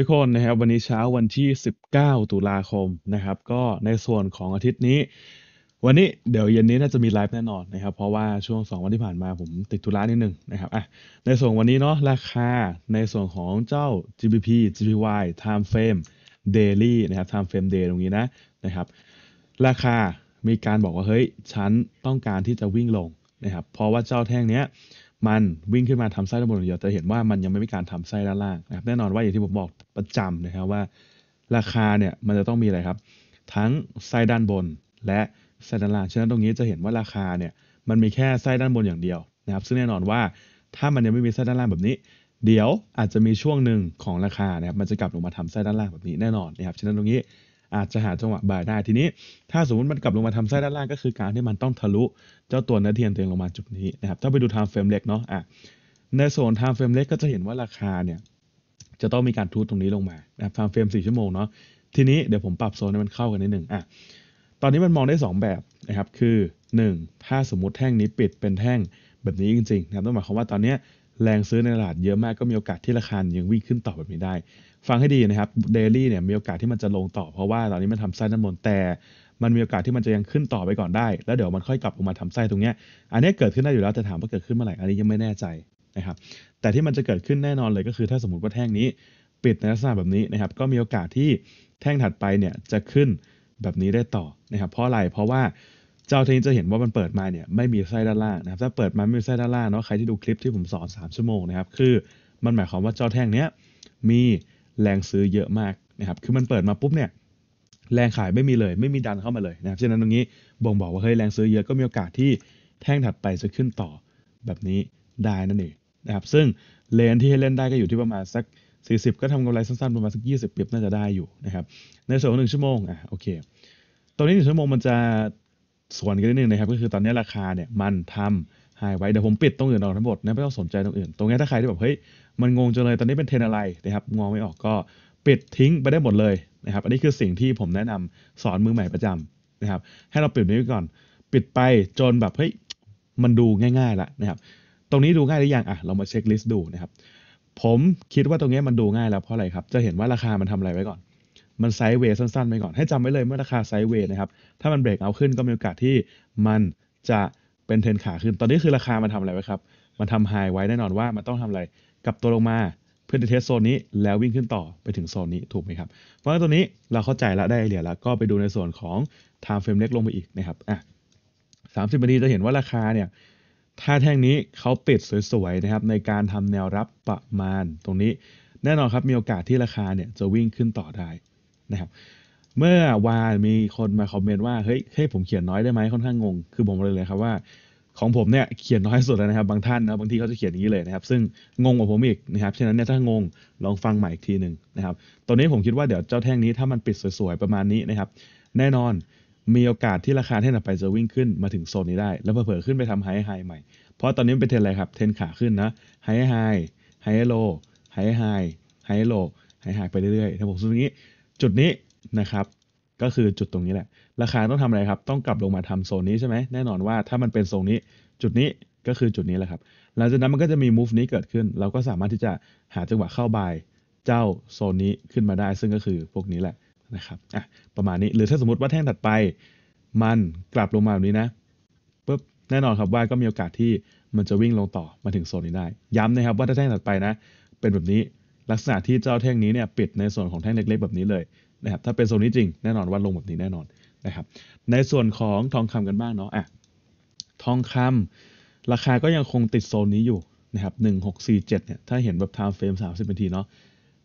ทุกคนนะครับวันนี้เช้าวันที่ 19 ตุลาคมนะครับ ก็ในส่วนของอาทิตย์นี้ วันนี้เดี๋ยวเย็นนี้น่าจะมีไลฟ์แน่นอนนะครับเพราะว่าช่วง 2 วันที่ผ่านมาผมติดธุระนิดนึงนะครับอ่ะในส่วนวันนี้เนาะราคาในส่วนของเจ้า GBP GPY Time Frame Daily นะครับ Time Frame Day ตรงนี้นะนะครับราคามีการบอกว่าเฮ้ยฉันต้องการที่จะวิ่งลงนะครับเพราะว่าเจ้าแท่งเนี้ยมันวิ่งขึ้นมาทำไส้ด้านบนยเดียวแต่เห็นว่ามันยังไม่มีการทำไส้ด้านล่างนะครับแน่นอนว่าอย่างที่ผมบอกประจำนะครับว่า ราคาเนี่ยมันจะต้องมีอะไรครับ ทั้งไส้ด้านบนและไส้ด้านล่างฉะนั้นตรงนี้จะเห็นว่าราคาเนี่ยมันมีแค่ไส้ด้านบนอย่างเดียวนะครับซึ่งแน่นอนว่าถ้ามันยังไม่มีไส้ด้านล่างแบบนี้ เดี๋ยวอาจจะมีช่วงหนึ่งของราคานะครับมันจะกลับลงมาทำไส้ด้านล่างแบบนี้แน่นอนนะครับฉะนั้นตรงนี้อาจจะหาจังหวะบ่ายได้ ทีนี้ ถ้าสมมติมันกลับลงมาทำไส้ด้านล่างก็คือการที่มันต้องทะลุเจ้าตัวเนื้อเทียนเตียงลงมาจุดนี้นะครับถ้าไปดูไทม์เฟรมเล็กเนาะอ่ะในโซนไทม์เฟรมเล็กก็จะเห็นว่าราคาเนี่ยจะต้องมีการทูตตรงนี้ลงมานะครับไทม์เฟรมสี่ชั่วโมงเนาะทีนี้เดี๋ยวผมปรับโซนให้มันเข้ากันนิดหนึ่งอ่ะตอนนี้มันมองได้ 2 แบบนะครับคือ 1. ถ้าสมมติแท่งนี้ปิดเป็นแท่งแบบนี้จริงๆนะครับต้องหมายความว่าตอนนี้แรงซื้อในตลาดเยอะมากก็มีโอกาสที่ราคายังวิ่งขึ้นต่อแบบนี้ได้ฟังให้ดีนะครับ เดลี่เนี่ยมีโอกาสที่มันจะลงต่อเพราะว่าตอนนี้มันทำไส้น้มนตนแต่มันมีโอกาสที่มันจะยังขึ้นต่อไปก่อนได้แล้วเดี๋ยวมันค่อยกลับลงมาทำไส้ตรงเนี้ย อันนี้เกิดขึ้นได้อยู่แล้วแต่ถามว่าเกิดขึ้นเมื่อไหร่อันนี้ยังไม่แน่ใจนะครับแต่ที่มันจะเกิดขึ้นแน่นอนเลยก็คือถ้าสมมติว่าแท่งนี้ปิดในลักษณะแบบนี้นะครับก็มีโอกาสที่แท่งถัดไปเนี่ยจะขึ้นแบบนี้ได้ต่อนะครับเพราะอะไรเพราะว่าเจ้าเทนจะเห็นว่ามันเปิดมาเนี่ยไม่มีไส้ด้านล่างนะครับถ้าเปิดมาไม่มีไส้ด้านล่างเนาะใครที่ดูคลิปที่ผมสอน3ชั่วโมงนะครับคือมันหมายความว่าเจ้าแท่งเนี้ยมีแรงซื้อเยอะมากนะครับ คือมันเปิดมาปุ๊บเนี่ยแรงขายไม่มีเลย ไม่มีดันเข้ามาเลยนะครับ ฉะนั้นตรงนี้บ่งบอกว่าเฮ้ยแรงซื้อเยอะก็มีโอกาสที่แท่งถัดไปจะขึ้นต่อแบบนี้ได้นั่นเองนะครับ ซึ่ง เลนที่ให้เล่นได้ก็อยู่ที่ประมาณสัก 40 ก็ทำกำไรสั้นๆประมาณสัก 20ปียบน่าจะได้อยู่นะครับ ในส่วนของหนึ่งชั่วโมงอ่ะโอเค ตอนนี้หนึ่งชั่วโมงมันจะส่วนกันนิดนึงนะครับ ก็คือตอนนี้ราคาเนี่ยมันทำใหไว้เดี๋ยวผมปิดตรงอื่นออกทั้งหมดนะไม่ต้องสนใจตรงอื่น ตรงนี้ถ้าใครที่แบบ เฮ้ย มันงงจังเลย ตอนนี้เป็นเทรนอะไรนะครับ งงไม่ออก ก็ปิดทิ้งไปได้หมดเลยนะครับ อันนี้คือสิ่งที่ผมแนะนำสอนมือใหม่ประจำนะครับ ให้เราปิดนี้ก่อน ปิดไปจนแบบ เฮ้ย มันดูง่ายๆละนะครับ ตรงนี้ดูง่ายหรือยังอ่ะเรามาเช็คลิสต์ดูนะครับ ผมคิดว่าตรงนี้มันดูง่ายแล้ว เพราะอะไรครับ จะเห็นว่าราคา มันทำอะไรไว้ก่อน มันไซด์เวย์สั้นๆไปก่อน ให้จำไว้เลย เมื่อราคาไซด์เวย์นะครับ ถ้ามันเบรกเอาขึ้นก็มีโอกาสที่มันจะเป็นเทรนขาขึ้น ตอนนี้คือราคามันทำอะไรไว้ครับ มันทำไฮไว้แน่นอนว่ามันต้องทำอะไรกลับตัวลงมาเพื่อจะเทสโซนนี้แล้ววิ่งขึ้นต่อไปถึงโซนนี้ถูกไหมครับ เพราะั้นตัวนี้เราเข้าใจแล้วได้เหเียแล้วก็ไปดูในส่วนของไทม์เฟรมเล็กลงไปอีกนะครับอ่ะสามสิบนาทีจะเห็นว่าราคาเนี่ยถ้าแท่งนี้เขาปิดสวยๆนะครับ ในการทำแนวรับประมาณตรงนี้ แน่นอนครับมีโอกาสที่ราคาเนี่ยจะวิ่งขึ้นต่อได้นะครับเมื่อวานมีคนมาคอมเมนต์ว่า เฮ้ยให้ผมเขียนน้อยได้ไหมค่อนข้างงง คือผมเลยเลยครับว่าของผมเนี่ยเขียนน้อยสุดแล้วนะครับ บางท่านนะ บางทีเขาจะเขียนอย่างนี้เลยนะครับ ซึ่งงงกว่าผมอีกนะครับ ฉะนั้นเนี่ยถ้างงลองฟังใหม่อีกทีหนึ่งนะครับ ตอนนี้ผมคิดว่าเดี๋ยวเจ้าแท่งนี้ถ้ามันปิดสวยๆประมาณนี้นะครับ แน่นอนมีโอกาสที่ราคาแท่นไปจะวิ่งขึ้นมาถึงโซนนี้ได้ แล้วเผ่อขึ้นไปทำไฮ ไฮใหม่ เพราะตอนนี้เป็นเทรนอะไรครับ เทรนขาขึ้นนะ ไฮ ไฮ ไฮ โล ไฮ ไฮ ไฮ โลไฮไฮไปเรื่อยๆถ้าผมสูดอนี้จุดนี้นะครับ ก็คือจุดตรงนี้แหละ ราคาต้องทำอะไรครับ ต้องกลับลงมาทำโซนนี้ใช่ไหม แน่นอนว่าถ้ามันเป็นโซนนี้ จุดนี้ก็คือจุดนี้แหละครับหลังจากนั้นมันก็จะมี move นี้เกิดขึ้น เราก็สามารถที่จะหาจังหวะเข้าบายเจ้าโซนนี้ขึ้นมาได้ ซึ่งก็คือพวกนี้แหละนะครับอ่ะประมาณนี้ หรือถ้าสมมติว่าแท่งถัดไป มันกลับลงมาแบบนี้นะปุ๊บ แน่นอนครับว่าก็มีโอกาสที่มันจะวิ่งลงต่อมาถึงโซนนี้ได้ ย้ำนะครับว่าถ้าแท่งถัดไปนะ เป็นแบบนี้ลักษณะที่เจ้าแท่งนี้เนี่ย ปิดในส่วนของแท่งเล็กๆแบบนี้เลยนะครับถ้าเป็นโซนนี้จริง แน่นอนว่าลงแบบนี้แน่นอนนะครับ ในส่วนของทองคำกันบ้างเนาะอ่ะทองคำ ราคาก็ยังคงติดโซนนี้อยู่นะครับหนึ่งหกสี่เจ็ดเนี่ย ถ้าเห็นแบบ t ามเฟรมสามสิบนาทีเนาะ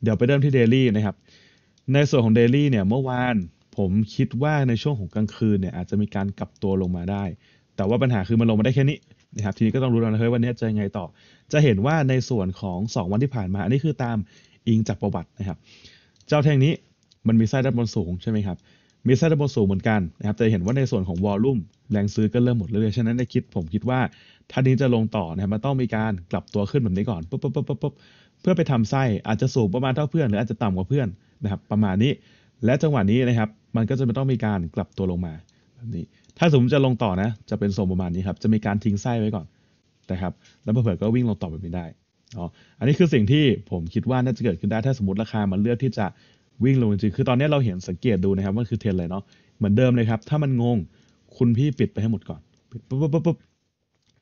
เดี๋ยวไปเริ่มที่เดลี่นะครับ ในส่วนของเดลี่เนี่ย เมื่อวานผมคิดว่าในช่วงของกลางคืนเนี่ยอาจจะมีการกลับตัวลงมาได้ แต่ว่าปัญหาคือมันลงมาได้แค่นี้นะครับ ทีนี้ก็ต้องรู้แล้วนะเฮ้ยวันนี้จะยังไงต่อ จะเห็นว่าในส่วนของ 2 วันที่ผ่านมา อันนี้คือตามอิงจากประวัตินะครับ เจ้าแท่งนี้มันมีไส้ด้านบนสูงใช่ไหมครับ มีไส้ด้านบนสูงเหมือนกันนะครับจะเห็นว่าในส่วนของวอลลุ่มแรงซื้อก็เริ่มหมดเรื่อยๆ ฉะนั้นในคิด ผมคิดว่าถ้านี้จะลงต่อนะครับมันต้องมีการกลับตัวขึ้นแบบนี้ก่อนปุ๊บปุ๊บปุ๊บปุ๊บเพื่อไปทำไส้อาจจะสูงประมาณเท่าเพื่อนหรืออาจจะต่ำกว่าเพื่อนนะครับ ประมาณนี้ และจังหวะนี้นะครับ มันก็จะต้องมีการกลับตัวลงมาแบบนี้ ถ้าสมมติจะลงต่อนะ จะเป็นทรงประมาณนี้ครับจะมีการทิ้งไส้ไว้ก่อนนะครับ แล้วเผื่อก็วิ่งลงต่อแบบนี้ได้อ๋ออันนี้คือสิ่งที่ผมคิดว่าน่าจะเกิดขึ้นได้ ถ้าสมมติราคามันเลือกที่จะวิ่งลงจริง คือตอนนี้เราเห็นสังเกตดูนะครับว่าคือ เทรนอะไรเนาะ เหมือนเดิมเลยครับ ถ้ามันงงคุณพี่ปิดไปให้หมดก่อนปิดปุ๊บปุ๊บปุ๊บ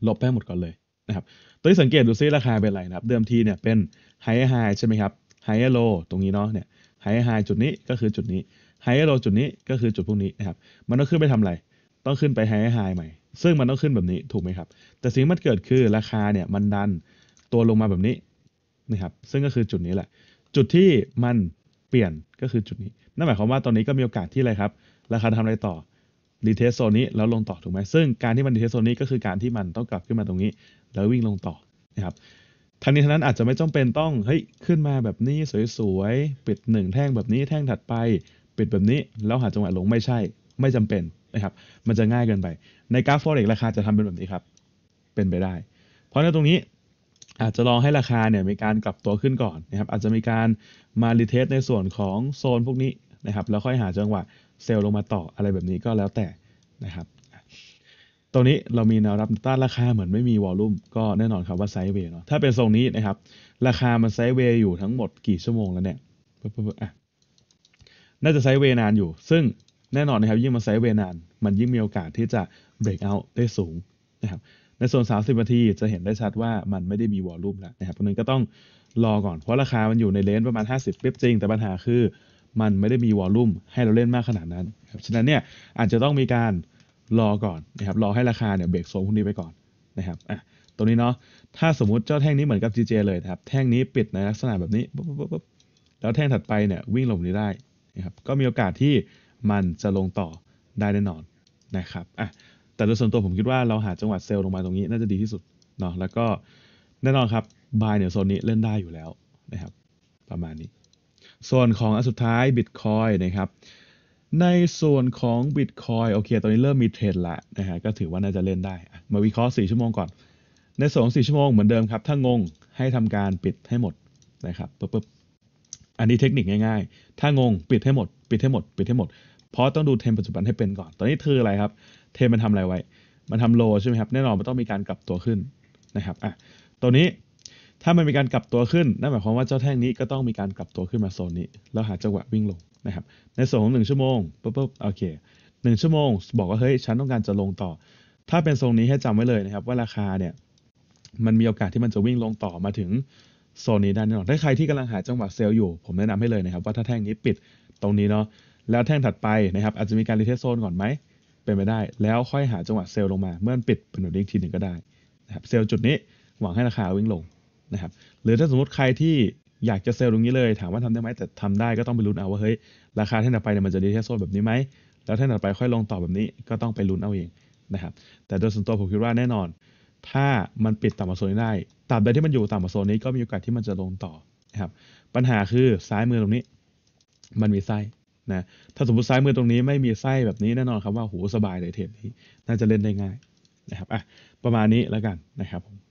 ลบไปให้หมดก่อนเลยนะครับตัวที่สังเกตดูซิราคาเป็นไรนะครับ เดิมทีเนี่ยเป็นไฮไฮใช่ไหมครับ ไฮโลตรงนี้เนาะ เนี่ย ไฮไฮจุดนี้ก็คือจุดนี้ ไฮโลจุดนี้ก็คือจุดพวกนี้นะครับ มันต้องขึ้นไปทำอะไร ต้องขึ้นไปไฮไฮใหม่ ซึ่งมันต้องขึ้นแบบนี้ถูกไหมครับ แต่สิ่งมันเกิดคือราคาเนี่ยมันดันตัวลงมาแบบนี้นะครับซึ่งก็คือจุดนี้แหละ จุดที่มันเปลี่ยนก็คือจุดนี้ นั่นหมายความว่าตอนนี้ก็มีโอกาสที่อะไรครับ ราคาทำอะไรต่อรีเทสโซนนี้แล้วลงต่อถูกไหมซึ่งการที่มันรีเทสโซนนี้ก็คือการที่มันต้องกลับขึ้นมาตรงนี้ แล้ววิ่งลงต่อนะครับทั้งนี้ทั้งนั้นอาจจะไม่จ้องเป็นต้อง เฮ้ย ขึ้นมาแบบนี้สวยๆ ปิดหนึ่งแท่งแบบนี้ แท่งถัดไปปิดแบบนี้แล้วหาจังหวะลงไม่ใช่ไม่จำเป็นนะครับ มันจะง่ายเกินไป ในกราฟฟอเร็กราคาจะทำเป็นแบบนี้ครับ เป็นไปได้ เพราะในตรงนี้อาจจะลองให้ราคาเนี่ยมีการกลับตัวขึ้นก่อนนะครับ อาจจะมีการมารีเทสในส่วนของโซนพวกนี้นะครับ แล้วค่อยหาจังหวะเซลล์ลงมาต่ออะไรแบบนี้ก็แล้วแต่นะครับตรงนี้เรามีแนวรับต้านราคาเหมือนไม่มีวอลลุ่มก็แน่นอนครับว่าไซด์เวย์เนาะถ้าเป็นทรงนี้นะครับ ราคามันไซด์เวย์อยู่ทั้งหมดกี่ชั่วโมงแล้วเนี่ยปปุุ๊๊บบอ่ะน่าจะไซด์เวย์นานอยู่ ซึ่งแน่นอนนะครับยิ่งมาไซด์เวย์นาน มันยิ่งมีโอกาสที่จะเบรกเอาท์ได้สูงนะครับในส่วน30 นาที จะเห็นได้ชัดว่ามันไม่ได้มีวอลลุ่มแล้วนะครับเพราะนั้นก็ต้องรอก่อน เพราะราคา มันอยู่ในเลนประมาณ 50เปี๊บจริง แต่ปัญหาคือ มันไม่ได้มีวอลลุ่มให้เราเล่นมากขนาดนั้นครับฉะนั้นเนี่ยอาจจะต้องมีการรอก่อนนะครับ รอให้ราคาเนี่ยเบรกโซนพวกนี้ไปก่อนนะครับอ่ะตัวนี้เนาะ ถ้าสมมติเจ้าแท่งนี้เหมือนกับ GJ เลยนะครับ แท่งนี้ปิดในลักษณะแบบนี้ปุ๊บปุ๊บปุ๊บแล้วแท่งถัดไปเนี่ยวิ่งลงนี้ได้ นะครับ ก็มีโอกาสที่มันจะลงต่อได้แน่นอนนะครับอ่ะแต่โดยส่วนตัวผมคิดว่าเราหาจังหวัดเซลล์ลงมาตรงนี้น่าจะดีที่สุดเนาะแล้วก็แน่นอนครับบายเนี่ยโซนนี้เล่นได้อยู่แล้วนะครับประมาณนี้ ส่วนของอันสุดท้าย Bitcoin นะครับในส่วนของ Bitcoin โอเคตอนนี้เริ่มมีเทรนละนะฮะก็ถือว่าน่าจะเล่นได้มาวิเคราะห์ 4 ชั่วโมงก่อนในส่วนของ4ชั่วโมงเหมือนเดิมครับถ้างงให้ทำการปิดให้หมดนะครับปุ๊บอันนี้เทคนิคง่ายๆ ถ้างงปิดให้หมดปิดให้หมดปิดให้หมดเพราะต้องดูเทรนปัจจุบันให้เป็นก่อนตอนนี้เธออะไรครับ เทรนมันทำอะไรไว้ มันทำโลใช่ไหมครับ แน่นอนมันต้องมีการกลับตัวขึ้นนะครับอ่ะตัวนี้ถ้ามันมีการกลับตัวขึ้น นั่นหมายความว่าเจ้าแท่งนี้ก็ต้องมีการกลับตัวขึ้นมาโซนนี้ แล้วหาจังหวะวิ่งลงนะครับ ในส่วนของชั่วโมงปุ๊บปุ๊บโอเค หนึ่งชั่วโมง บอกว่าเฮ้ยฉันต้องการจะลงต่อ ถ้าเป็นทรงนี้ให้จำไว้เลยนะครับ ว่าราคาเนี่ย มันมีโอกาสที่มันจะวิ่งลงต่อมาถึงโซนนี้ได้แน่นอน ถ้าใครที่กำลังหาจังหวะเซลล์อยู่ ผมแนะนำให้เลยนะครับ ว่าถ้าแท่งนี้ปิดตรงนี้เนาะแล้วแท่งถัดไปนะครับ อาจจะมีการรีเทสโซนก่อนไหมเป็นไปได้แล้วค่อยหาจังหวะเซลล์ลงมา เมื่อมันปิดเป็นหนุนอีกทีหนึ่งก็ได้ นะครับ เซลล์จุดนี้หวังให้ราคาวิ่งลงนะครับ หรือถ้าสมมติใครที่อยากจะเซลล์ตรงนี้เลย ถามว่าทำได้ไหม แต่ทำได้ก็ต้องไปลุ้นเอาว่าเฮ้ยราคาแท่งถัดไปเนี่ยมันจะดีเทสโซนแบบนี้ไหม แล้วแท่งถัดไปค่อยลงต่อแบบนี้ ก็ต้องไปลุ้นเอาเองนะครับ แต่โดยส่วนตัวผมคิดว่าแน่นอน ถ้ามันปิดต่ำกว่าโซนนี้ได้ตราบใดที่มันอยู่ต่ำกว่าโซนนี้ก็มีโอกาสที่มันจะลงต่อนะครับปัญหาคือซ้ายมือตรงนี้ มันมีไส้นะถ้าสมมติซ้ายมือตรงนี้ไม่มีไส้แบบนี้แน่นอนครับว่าโหสบายเลยเทปนี้ น่าจะเล่นได้ง่ายนะครับอ่ะประมาณนี้แล้วกันนะครับผม